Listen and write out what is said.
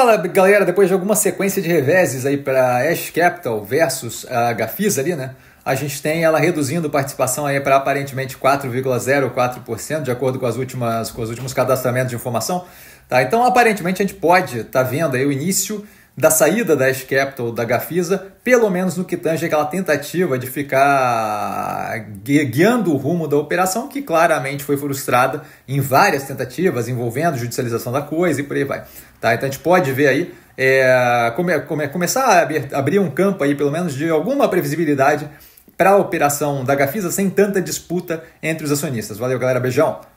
Fala galera, depois de alguma sequência de reveses aí para Ash Capital versus a ah, Gafisa ali, né? A gente tem ela reduzindo participação aí para aparentemente 4,04% de acordo com as últimas com os últimos cadastramentos de informação, tá? Então aparentemente a gente pode estar tá vendo aí o início da saída da Ash Capital, da Gafisa, pelo menos no que tange aquela tentativa de ficar guiando o rumo da operação, que claramente foi frustrada em várias tentativas envolvendo judicialização da coisa e por aí vai. Tá? Então a gente pode ver aí, é, come, come, começar a abrir, abrir um campo aí, pelo menos de alguma previsibilidade para a operação da Gafisa sem tanta disputa entre os acionistas. Valeu, galera. Beijão!